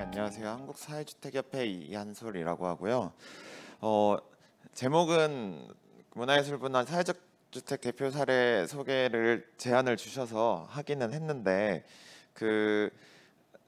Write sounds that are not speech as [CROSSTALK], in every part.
안녕하세요. 한국사회주택협회 이한솔이라고 하고요. 어, 제목은 문화예술분야 사회적 주택 대표 사례 소개를 제안을 주셔서 하기는 했는데 그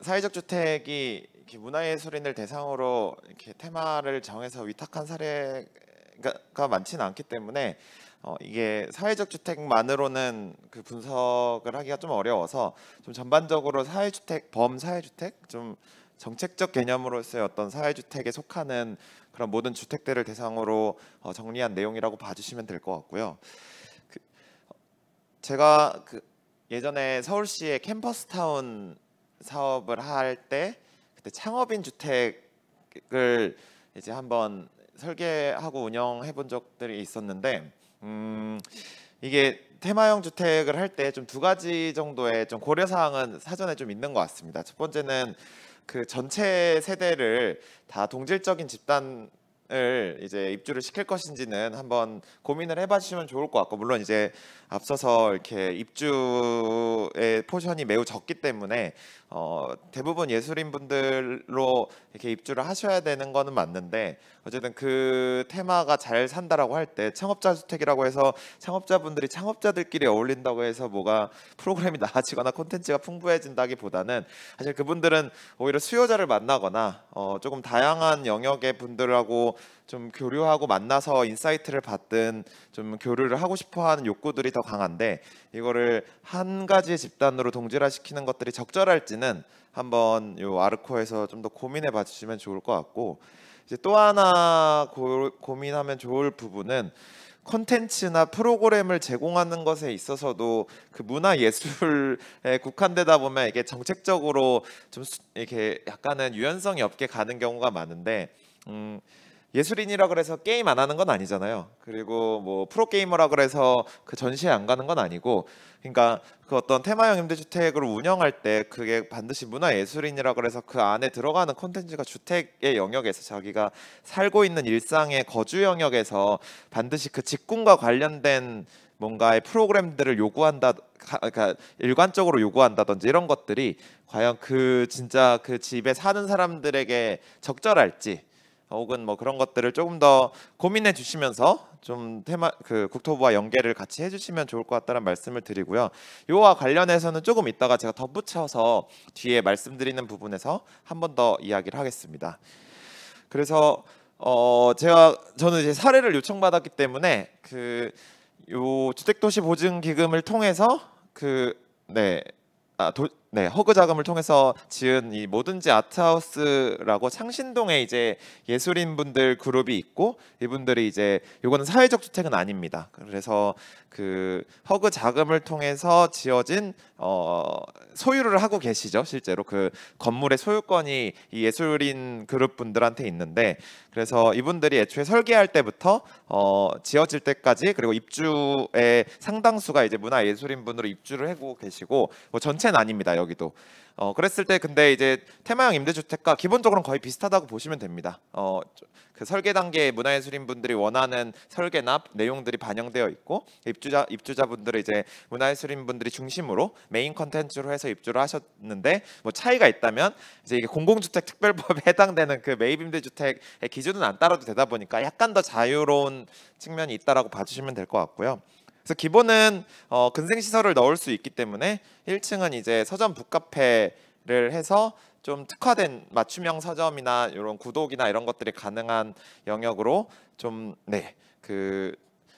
사회적 주택이 문화예술인을 대상으로 이렇게 테마를 정해서 위탁한 사례가 많지는 않기 때문에 어, 이게 사회적 주택만으로는 그 분석을 하기가 좀 어려워서 좀 전반적으로 사회주택 범사회주택 좀 정책적 개념으로서의 어떤 사회주택에 속하는 그런 모든 주택들을 대상으로 어, 정리한 내용이라고 봐주시면 될 것 같고요. 그, 제가 그 예전에 서울시의 캠퍼스타운 사업을 할 때 그때 창업인 주택을 이제 한번 설계하고 운영해 본 적들이 있었는데 음, 이게 테마형 주택을 할 때 좀 두 가지 정도의 좀 고려 사항은 사전에 좀 있는 것 같습니다. 첫 번째는 그 전체 세대를 다 동질적인 집단 을 이제 입주를 시킬 것인지는 한번 고민을 해봐주시면 좋을 것 같고 물론 이제 앞서서 이렇게 입주의 포션이 매우 적기 때문에 어, 대부분 예술인 분들로 이렇게 입주를 하셔야 되는 거는 맞는데 어쨌든 그 테마가 잘 산다라고 할 때 창업자 주택이라고 해서 창업자분들이 창업자들끼리 어울린다고 해서 뭐가 프로그램이 [LAUGHS] 나아지거나 콘텐츠가 풍부해진다기보다는 사실 그분들은 오히려 수요자를 만나거나 어, 조금 다양한 영역의 분들하고 좀 교류하고 만나서 인사이트를 받든 좀 교류를 하고 싶어하는 욕구들이 더 강한데 이거를 한 가지 집단으로 동질화시키는 것들이 적절할지는 한번 요 아르코에서 좀 더 고민해 봐 주시면 좋을 것 같고 이제 또 하나 고, 고민하면 좋을 부분은 콘텐츠나 프로그램을 제공하는 것에 있어서도 그 문화 예술에 [LAUGHS] 국한되다 보면 이게 정책적으로 좀 이렇게 약간은 유연성이 없게 가는 경우가 많은데 음 예술인이라 그래서 게임 안 하는 건 아니잖아요. 그리고 뭐 프로게이머라 그래서 그 전시회 안 가는 건 아니고 그러니까 그 어떤 테마형 임대주택을 운영할 때 그게 반드시 문화예술인이라 그래서 그 안에 들어가는 콘텐츠가 주택의 영역에서 자기가 살고 있는 일상의 거주 영역에서 반드시 그 직군과 관련된 뭔가의 프로그램들을 요구한다 그러니까 일관적으로 요구한다든지 이런 것들이 과연 그 진짜 그 집에 사는 사람들에게 적절할지 혹은 뭐 그런 것들을 조금 더 고민해 주시면서 좀 테마 그 국토부와 연계를 같이 해주시면 좋을 것 같다는 말씀을 드리고요. 이와 관련해서는 조금 이따가 제가 덧붙여서 뒤에 말씀드리는 부분에서 한 번 더 이야기를 하겠습니다. 그래서 어 제가 저는 이제 사례를 요청받았기 때문에 그요 주택도시 보증 기금을 통해서 그네 아, 네, 허그 자금을 통해서 지은 이 뭐든지 아트하우스라고 창신동에 이제 예술인 분들 그룹이 있고 이분들이 이제 요거는 사회적 주택은 아닙니다. 그래서 그 허그 자금을 통해서 지어진 어 소유를 하고 계시죠. 실제로 그 건물의 소유권이 이 예술인 그룹 분들한테 있는데 그래서 이분들이 애초에 설계할 때부터 어 지어질 때까지 그리고 입주의 상당수가 이제 문화예술인 분으로 입주를 하고 계시고 뭐 전체는 아닙니다. 여기도. 어, 그랬을 때 근데 이제 테마형 임대주택과 기본적으로 거의 비슷하다고 보시면 됩니다. 어, 그 설계 단계에 문화예술인 분들이 원하는 설계나 내용들이 반영되어 있고 입주자 입주자분들 이제 문화예술인 분들이 중심으로 메인 컨텐츠로 해서 입주를 하셨는데 뭐 차이가 있다면 이제 이게 공공주택 특별법에 [LAUGHS] 해당되는 그 매입 임대주택의 기준은 안 따라도 되다 보니까 약간 더 자유로운 측면이 있다라고 봐주시면 될 것 같고요. 그래서 기본은 어, 근생 시설을 넣을 수 있기 때문에 1층은 이제 서점 북카페를 해서 좀 특화된 맞춤형 서점이나 이런 구독이나 이런 것들이 가능한 영역으로 좀네그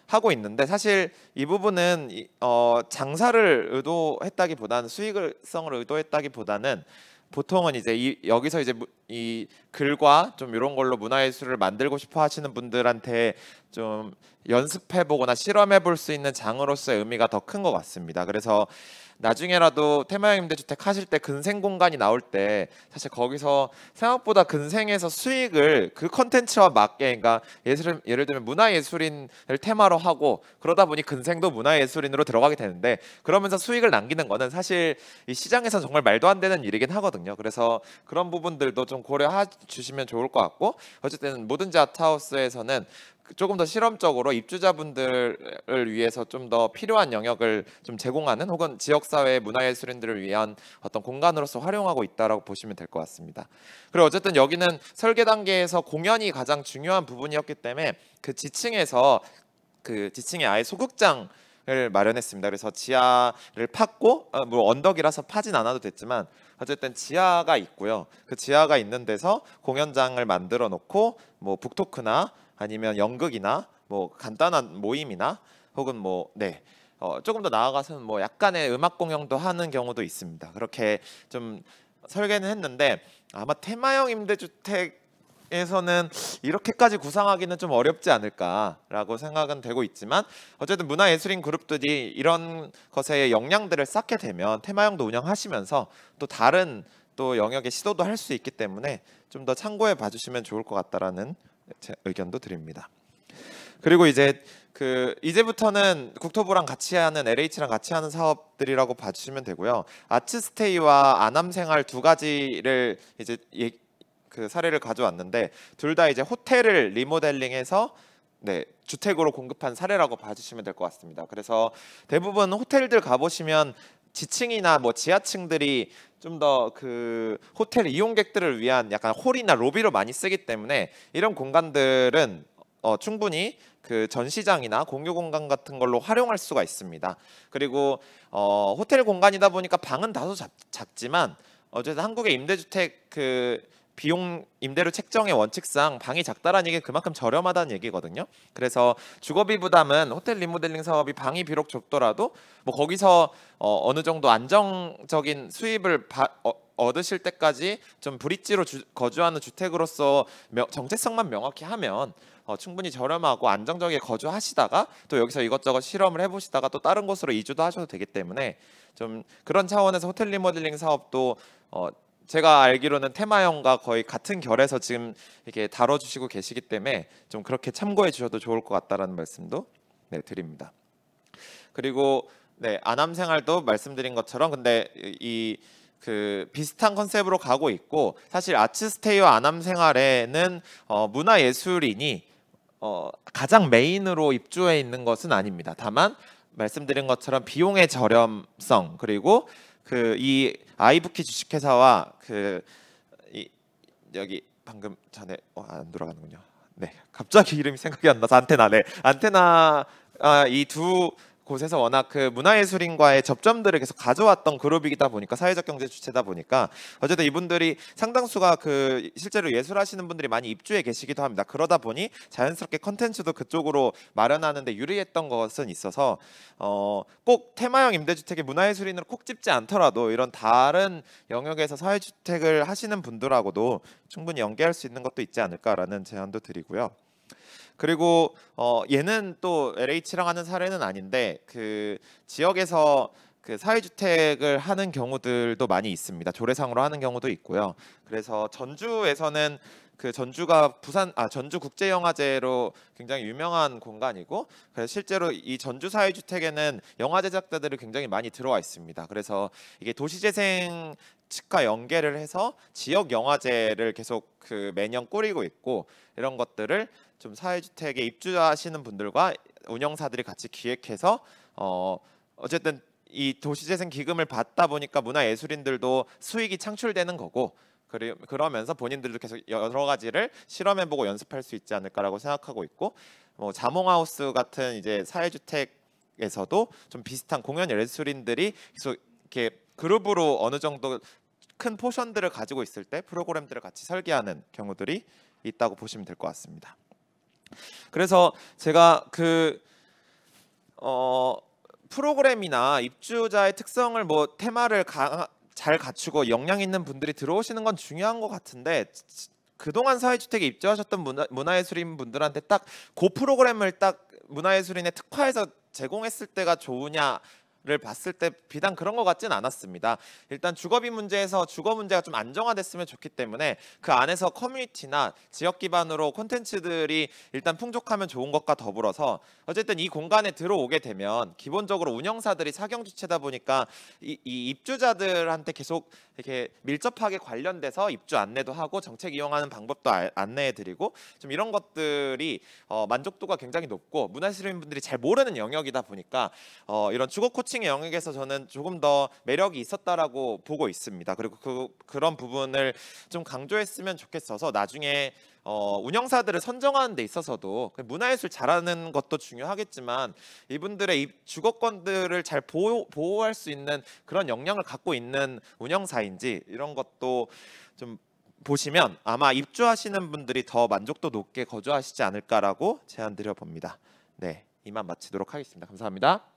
하고 있는데 사실 이 부분은 어, 장사를 의도했다기보다는 수익성을 의도했다기보다는 보통은 이제 이, 여기서 이제 이 글과 좀 이런 걸로 문화예술을 만들고 싶어 하시는 분들한테 좀 연습해보거나 실험해볼 수 있는 장으로서의 의미가 더 큰 것 같습니다. 그래서 나중에라도 테마형임대주택 하실 때 근생 공간이 나올 때 사실 거기서 생각보다 근생에서 수익을 그 컨텐츠와 맞게 그러니까 예술 예를 들면 문화예술인을 테마로 하고 그러다 보니 근생도 문화예술인으로 들어가게 되는데 그러면서 수익을 남기는 거는 사실 이 시장에서 정말 말도 안 되는 일이긴 하거든요. 그래서 그런 부분들도 좀 고려해 주시면 좋을 것 같고 어쨌든 모든지 아트하우스에서는 그 조금 더 실험적으로 입주자분들을 위해서 좀 더 필요한 영역을 좀 제공하는 혹은 지역사회 문화예술인들을 위한 어떤 공간으로서 활용하고 있다라고 보시면 될 것 같습니다. 그리고 어쨌든 여기는 설계 단계에서 공연이 가장 중요한 부분이었기 때문에 그 지층에서 그 지층에 아예 소극장 을 마련했습니다. 그래서 지하를 팠고 아, 뭐 언덕이라서 파진 않아도 됐지만 어쨌든 지하가 있고요. 그 지하가 있는 데서 공연장을 만들어 놓고 뭐 북토크나 아니면 연극이나 뭐 간단한 모임이나 혹은 뭐네 어, 조금 더 나아가서는 뭐 약간의 음악 공연도 하는 경우도 있습니다. 그렇게 좀 설계는 했는데 아마 테마형 임대주택에서는 이렇게까지 구상하기는 좀 어렵지 않을까라고 생각은 되고 있지만 어쨌든 문화예술인 그룹들이 이런 것에 역량들을 쌓게 되면 테마형도 운영하시면서 또 다른 또 영역의 시도도 할 수 있기 때문에 좀 더 참고해 봐주시면 좋을 것 같다라는 제 의견도 드립니다. 그리고 이제 그 이제부터는 국토부랑 같이 하는 LH랑 같이 하는 사업들이라고 봐주시면 되고요. 아츠스테이와 아남생활 두 가지를 이제 예, 그 사례를 가져왔는데 둘 다 이제 호텔을 리모델링해서 네 주택으로 공급한 사례라고 봐주시면 될 것 같습니다. 그래서 대부분 호텔들 가보시면 지층이나 뭐 지하층들이 좀 더 그 호텔 이용객들을 위한 약간 홀이나 로비로 많이 쓰기 때문에 이런 공간들은 어, 충분히 그 전시장이나 공유 공간 같은 걸로 활용할 수가 있습니다. 그리고 어, 호텔 공간이다 보니까 방은 다소 작, 지만 어쨌든 한국의 임대주택 그 비용 임대료 책정의 원칙상 방이 작다라는 얘기 그만큼 저렴하다는 얘기거든요. 그래서 주거비 부담은 호텔 리모델링 사업이 방이 비록 적더라도뭐 거기서 어, 어느 정도 안정적인 수입을 바, 어, 얻으실 때까지 좀 브릿지로 주, 거주하는 주택으로서 명, 정체성만 명확히 하면 어, 충분히 저렴하고 안정적인 거주하시다가 또 여기서 이것저것 실험을 해보시다가 또 다른 곳으로 이주도 하셔도 되기 때문에 좀 그런 차원에서 호텔 리모델링 사업도 어, 제가 알기로는 테마형과 거의 같은 결에서 지금 이렇게 다뤄주시고 계시기 때문에 좀 그렇게 참고해 주셔도 좋을 것 같다라는 말씀도 네, 드립니다. 그리고 네, 안암 생활도 말씀드린 것처럼 근데 이 그 비슷한 컨셉으로 가고 있고 사실 아츠스테이와 안암 생활에는 어, 문화 예술인이 어, 가장 메인으로 입주해 있는 것은 아닙니다. 다만 말씀드린 것처럼 비용의 저렴성 그리고 그이 아이부키 주식회사와 그 이, 여기 방금 전에 어, 아, 안 돌아가는군요. 네, 갑자기 이름이 생각이 안 나서 안테나. 네, 안테나 아, 이두 곳에서 워낙 그 문화예술인과의 접점들을 계속 가져왔던 그룹이다 보니까 사회적 경제 주체다 보니까 어쨌든 이분들이 상당수가 그 실제로 예술하시는 분들이 많이 입주해 계시기도 합니다. 그러다 보니 자연스럽게 컨텐츠도 그쪽으로 마련하는데 유리했던 것은 있어서 어꼭 테마형 임대주택의 문화예술인으로 콕 집지 않더라도 이런 다른 영역에서 사회주택을 하시는 분들하고도 충분히 연계할 수 있는 것도 있지 않을까라는 제안도 드리고요. 그리고 어 얘는 또 LH랑 하는 사례는 아닌데 그 지역에서 그 사회주택을 하는 경우들도 많이 있습니다. 조례상으로 하는 경우도 있고요. 그래서 전주에서는 그 전주가 부산 아 전주 국제 영화제로 굉장히 유명한 공간이고 그래서 실제로 이 전주 사회 주택에는 영화 제작자들이 굉장히 많이 들어와 있습니다. 그래서 이게 도시재생 측과 연계를 해서 지역 영화제를 계속 그 매년 꾸리고 있고 이런 것들을 좀 사회 주택에 입주하시는 분들과 운영사들이 같이 기획해서 어 어쨌든 이 도시재생 기금을 받다 보니까 문화예술인들도 수익이 창출되는 거고 그리, 그러면서 본인들도 계속 여러 가지를 실험해보고 연습할 수 있지 않을까라고 생각하고 있고 뭐 자몽하우스 같은 이제 사회주택에서도 좀 비슷한 공연 예술인들이 계속 이렇게 그룹으로 어느 정도 큰 포션들을 가지고 있을 때 프로그램들을 같이 설계하는 경우들이 있다고 보시면 될 것 같습니다. 그래서 제가 그 어, 프로그램이나 입주자의 특성을 뭐 테마를 가, 잘 갖추고 역량 있는 분들이 들어오시는 건 중요한 것 같은데 그동안 사회주택에 입주하셨던 문화, 문화예술인 분들한테 딱그 프로그램을 딱문화예술인의 특화해서 제공했을 때가 좋으냐 를 봤을 때 비단 그런 것 같진 않았습니다. 일단 주거비 문제에서 주거 문제가 좀 안정화됐으면 좋기 때문에 그 안에서 커뮤니티나 지역 기반으로 콘텐츠들이 일단 풍족하면 좋은 것과 더불어서 어쨌든 이 공간에 들어오게 되면 기본적으로 운영사들이 사경 주체다 보니까 이, 이 입주자들한테 계속 이렇게 밀접하게 관련돼서 입주 안내도 하고 정책 이용하는 방법도 아, 안내해드리고 좀 이런 것들이 어, 만족도가 굉장히 높고 문화시민 분들이 잘 모르는 영역이다 보니까 어, 이런 주거 코치 코칭의 영역에서 저는 조금 더 매력이 있었다라고 보고 있습니다. 그리고 그 그런 부분을 좀 강조했으면 좋겠어서 나중에 어, 운영사들을 선정하는 데 있어서도 그 문화예술 잘하는 것도 중요하겠지만 이분들의 주거권들을 잘 보호, 보호할 수 있는 그런 역량을 갖고 있는 운영사인지 이런 것도 좀 보시면 아마 입주하시는 분들이 더 만족도 높게 거주하시지 않을까라고 제안 드려봅니다. 네, 이만 마치도록 하겠습니다. 감사합니다.